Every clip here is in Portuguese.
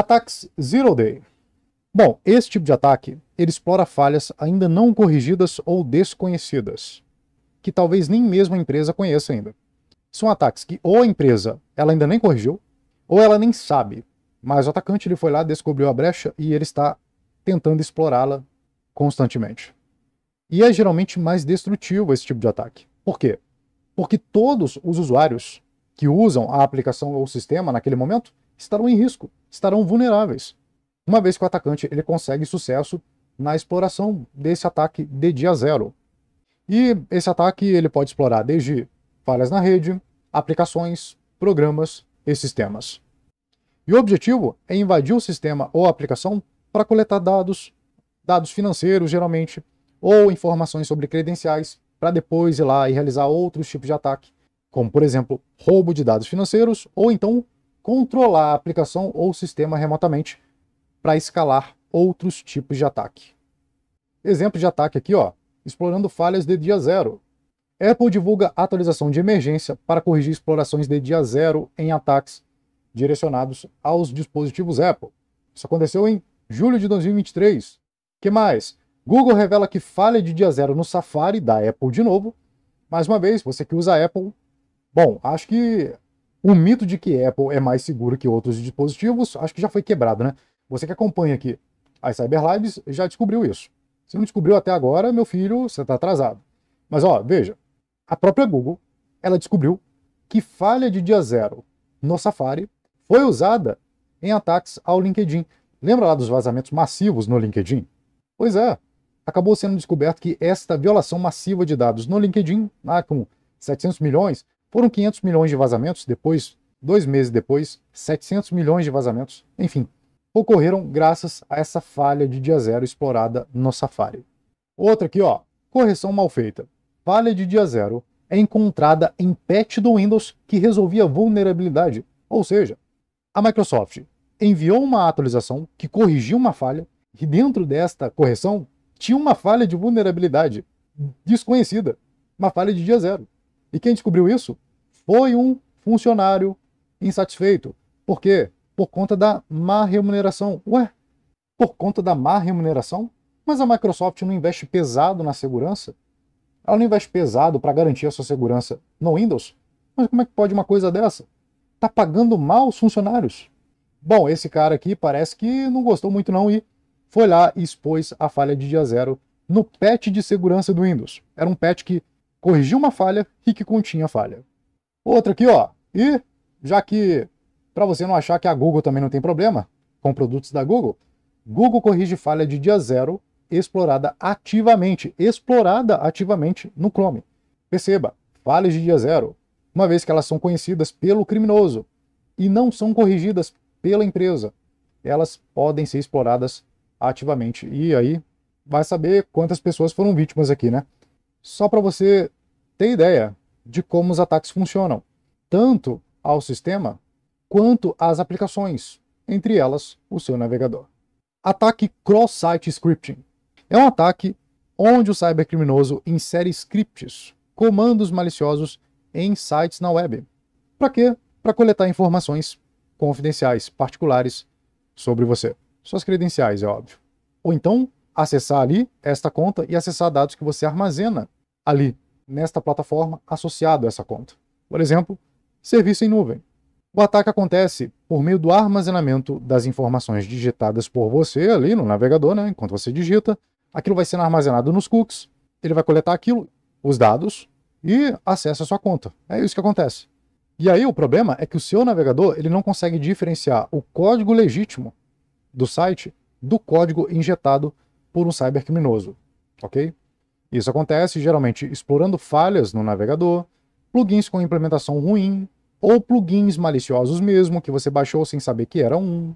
Ataques Zero Day. Bom, esse tipo de ataque ele explora falhas ainda não corrigidas ou desconhecidas, que talvez nem mesmo a empresa conheça ainda. São ataques que ou a empresa ela ainda nem corrigiu, ou ela nem sabe, mas o atacante ele foi lá, descobriu a brecha e ele está tentando explorá-la constantemente. E é geralmente mais destrutivo esse tipo de ataque. Por quê? Porque todos os usuários que usam a aplicação ou o sistema naquele momento, estarão em risco, estarão vulneráveis. Uma vez que o atacante ele consegue sucesso na exploração desse ataque de dia zero. E esse ataque ele pode explorar desde falhas na rede, aplicações, programas e sistemas. E o objetivo é invadir o sistema ou aplicação para coletar dados, dados financeiros geralmente, ou informações sobre credenciais, para depois ir lá e realizar outros tipos de ataque, como por exemplo roubo de dados financeiros ou então controlar a aplicação ou sistema remotamente para escalar outros tipos de ataque. Exemplo de ataque aqui, ó, explorando falhas de dia zero. Apple divulga atualização de emergência para corrigir explorações de dia zero em ataques direcionados aos dispositivos Apple. Isso aconteceu em julho de 2023. Que mais? Google revela que falha de dia zero no Safari da Apple de novo. Mais uma vez, você que usa Apple, bom, acho que o mito de que Apple é mais seguro que outros dispositivos, acho que já foi quebrado, né? Você que acompanha aqui as Cyberlives já descobriu isso. Se não descobriu até agora, meu filho, você está atrasado. Mas ó, veja, a própria Google, ela descobriu que falha de dia zero no Safari foi usada em ataques ao LinkedIn. Lembra lá dos vazamentos massivos no LinkedIn? Pois é, acabou sendo descoberto que esta violação massiva de dados no LinkedIn, lá com 700 milhões, foram 500 milhões de vazamentos, depois, dois meses depois, 700 milhões de vazamentos, enfim, ocorreram graças a essa falha de dia zero explorada no Safari. Outra aqui, ó, correção mal feita. Falha de dia zero é encontrada em patch do Windows que resolvia vulnerabilidade, ou seja, a Microsoft enviou uma atualização que corrigiu uma falha e dentro desta correção tinha uma falha de vulnerabilidade desconhecida, uma falha de dia zero. E quem descobriu isso? Foi um funcionário insatisfeito. Por quê? Por conta da má remuneração. Ué, por conta da má remuneração? Mas a Microsoft não investe pesado na segurança? Ela não investe pesado para garantir a sua segurança no Windows? Mas como é que pode uma coisa dessa? Tá pagando mal os funcionários. Bom, esse cara aqui parece que não gostou muito não e foi lá e expôs a falha de dia zero no patch de segurança do Windows. Era um patch que corrigiu uma falha e que continha falha. Outra aqui, ó. E já que para você não achar que a Google também não tem problema com produtos da Google, Google corrige falha de dia zero explorada ativamente, explorada ativamente no Chrome. Perceba, falhas de dia zero, uma vez que elas são conhecidas pelo criminoso e não são corrigidas pela empresa, elas podem ser exploradas ativamente. E aí vai saber quantas pessoas foram vítimas aqui, né? Só para você ter ideia de como os ataques funcionam, tanto ao sistema quanto às aplicações, entre elas o seu navegador. Ataque cross-site scripting é um ataque onde o cybercriminoso insere scripts, comandos maliciosos em sites na web. Para quê? Para coletar informações confidenciais, particulares sobre você. Suas credenciais, é óbvio. Ou então, acessar ali esta conta e acessar dados que você armazena ali nesta plataforma associado a essa conta. Por exemplo, serviço em nuvem. O ataque acontece por meio do armazenamento das informações digitadas por você ali no navegador, né? Enquanto você digita, aquilo vai sendo armazenado nos cookies. Ele vai coletar aquilo, os dados e acessa a sua conta. É isso que acontece. E aí o problema é que o seu navegador ele não consegue diferenciar o código legítimo do site do código injetado por um cybercriminoso, ok? Isso acontece geralmente explorando falhas no navegador, plugins com implementação ruim, ou plugins maliciosos mesmo que você baixou sem saber que era um,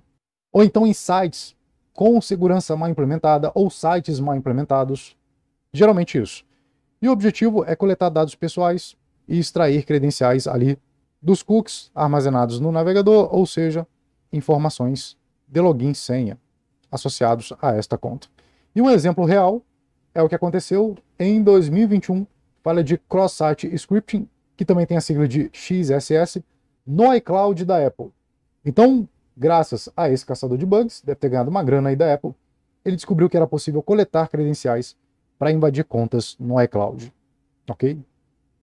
ou então em sites com segurança mal implementada ou sites mal implementados. Geralmente isso. E o objetivo é coletar dados pessoais e extrair credenciais ali dos cookies armazenados no navegador, ou seja, informações de login e senha associados a esta conta. E um exemplo real é o que aconteceu em 2021. fala de cross-site scripting, que também tem a sigla de XSS, no iCloud da Apple. Então, graças a esse caçador de bugs, deve ter ganhado uma grana aí da Apple, ele descobriu que era possível coletar credenciais para invadir contas no iCloud. Ok?